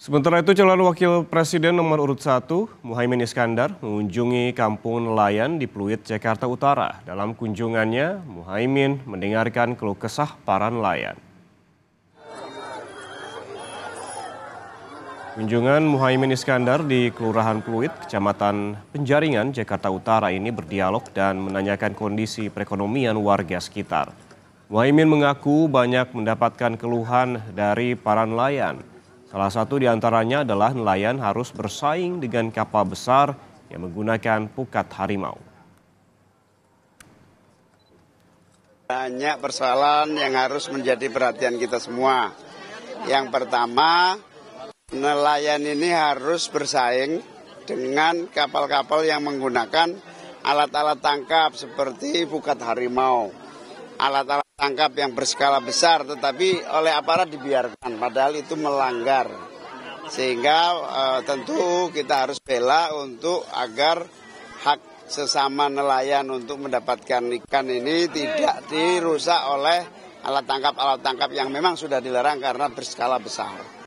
Sementara itu calon wakil presiden nomor urut 1 Muhaimin Iskandar mengunjungi kampung nelayan di Pluit, Jakarta Utara. Dalam kunjungannya, Muhaimin mendengarkan keluh kesah para nelayan. Kunjungan Muhaimin Iskandar di Kelurahan Pluit, Kecamatan Penjaringan, Jakarta Utara ini berdialog dan menanyakan kondisi perekonomian warga sekitar. Muhaimin mengaku banyak mendapatkan keluhan dari para nelayan. Salah satu diantaranya adalah nelayan harus bersaing dengan kapal besar yang menggunakan pukat harimau. Banyak persoalan yang harus menjadi perhatian kita semua. Yang pertama, nelayan ini harus bersaing dengan kapal-kapal yang menggunakan alat-alat tangkap seperti pukat harimau alat-alat tangkap yang berskala besar, tetapi oleh aparat dibiarkan, padahal itu melanggar. Sehingga e, tentu kita harus bela untuk agar hak sesama nelayan untuk mendapatkan ikan ini tidak dirusak oleh alat tangkap-alat tangkap yang memang sudah dilarang karena berskala besar.